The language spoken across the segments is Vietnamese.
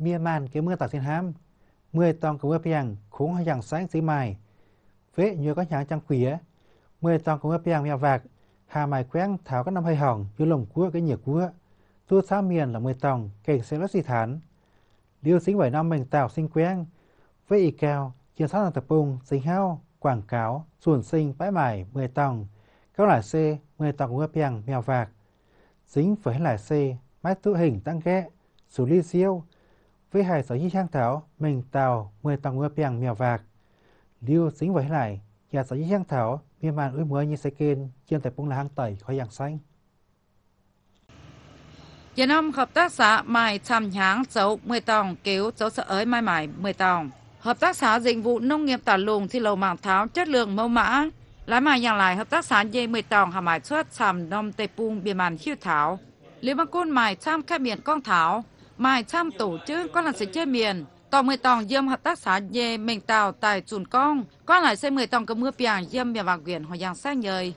miaman ke mưa tạc thiên hám mười tòng của mưa piang khốn hoa rằng sáng xí mài vế như có nhãn trăng quỷ mười tòng của mưa piang mèo vạc hà mài quén thảo các năm hay hỏng như lồng cua cái nhiệt cua tu xa miền là mười tòng cảnh sẽ rất xì thán liêu sinh bảy năm mình tạo sinh quén vế y cao chiến sát là tập bùng sinh hao quảng cáo xuồn sinh bãi mải mười tòng các loại C, mười tòng mưa piang mèo vạc dính với lại C, mái tự hình tăng ghé xử lý siêu với hai sở dĩ sang thảo mình tàu mười tàu ngựa bèng mèo vạc lưu xính với lại và sở dĩ sang thảo miền màn ưới mưa như xe kên trên tại bông là hang tẩy khỏi dạng xanh Giờ năm hợp tác xã mài chăm nháng dấu mười tòng cứu dấu sợ ới mai mải mười tòng. Hợp tác xã dịch vụ nông nghiệp tả lùng thì lầu mạng tháo chất lượng mẫu mã. Lái mài nhàng lại hợp tác xã dây mười tòng hà mải xuất chăm nông tây pung bìa màn khiêu tháo. Lý bằng côn mài chăm khép biển con tháo. Mai trăm tổ chức có là sẽ chơi miền. Tòng mười tòng dâm hợp tác xã dê mình tàu tại chuồn con. Có lại xây mười tòng cơ mưa piàng dâm miền vàng quyển hồi giang xác nhời.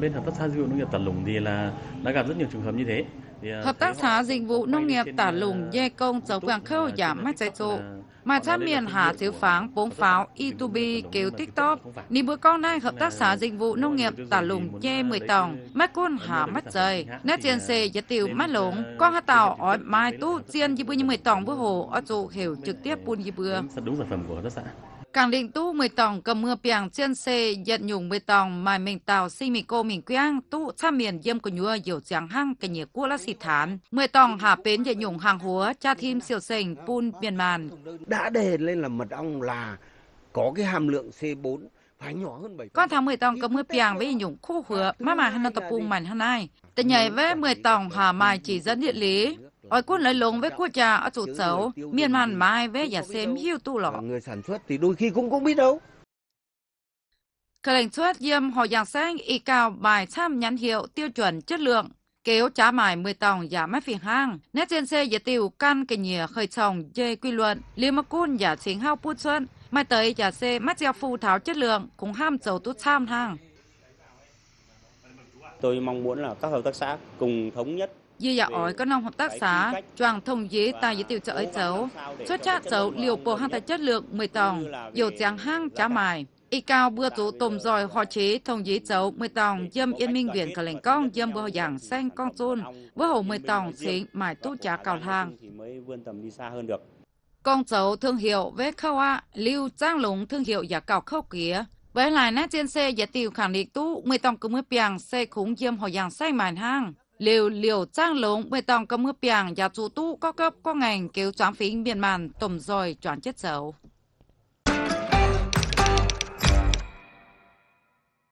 Bên hợp tác xã dịch vụ nông nghiệp tản Lùng thì là đã gặp rất nhiều trường hợp như thế. À, hợp tác xã dịch vụ nông nghiệp tản à, Lùng dê công dấu vàng khâu giảm mắt chạy trụ. Mà tham miền hà thiếu pháng bốn pháo Itubi e kêu TikTok. ni bữa con nay hợp tác xã dịch vụ nông nghiệp tả lùng che mười tòng. Mắt con hạ mắt rời. Nét tiền xe giá tiêu mắt lũng. Con hạ tàu ở mai tu tiền như bữa như mười tòng bữa hồ ở chỗ hiểu trực tiếp buôn như bữa. Đúng sản phẩm của hợp tác xã. Càng định tu mười tòng cầm mưa piang chân xe giật nhung mười tòng mài mình tàu sinh mình cô mình quyang tu tham miền diêm của nhua nhiều chẳng hăng cái nhẹ cua lá xì thán. Mười tòng hạ bến giật nhung hàng húa cha thêm siêu sành pun miền màn. Đã đề lên là mật ong là có cái hàm lượng C4 phải nhỏ hơn 7. Con tháng 10 tòng cầm mưa piang với nhung khu hứa mà mà hắn tập cung mảnh hắn ai. Tình nhảy với 10 tòng hà mài chỉ dẫn địa lý ở quân lấy lùng với quốc gia ở tụt xấu, miền màn mai với giả xếm hiu tu lọ. Người sản xuất thì đôi khi cũng không biết đâu. Khởi lệnh xuất diêm họ giảng sáng y cao bài tham nhãn hiệu tiêu chuẩn chất lượng. Kéo trả mài 10 tòng giả mắt phi hang. Nét trên xe giả tiêu căn cái nhìa khởi chồng dê quy luận. liêm mắc cun giả chính hao bút xuân. Mai tới giả xe mắt gieo phù tháo chất lượng cũng ham dầu tu tham hàng. Tôi mong muốn là các hợp tác xã cùng thống nhất dư dạ ỏi các nông hợp tác xã choàng thông dế ta giới tiêu trợ ấy cháu xuất chát cháu liều bộ hang tài chất lượng mười tòng dầu giang hang chá mài y cao bưa tố tôm giỏi họ chế thông dế cháu mười tòng dâm yên minh viện cả lệnh con dâm bơ giảng xanh con chôn bơ hồ mười tòng xính mài tu trá cào hàng con cháu thương hiệu vết khâu a lưu trang lúng thương hiệu giả cào khâu kia với lại nát trên xe giá tiêu khẳng định tú, mười tông cơ mưa piang xe khủng diêm hồi dạng say mạn hang. Liều liều trang lống mười tông cơ mưa piang giá chủ tú có cấp có ngành kéo choáng phí miền màn tổng rồi choáng chết sầu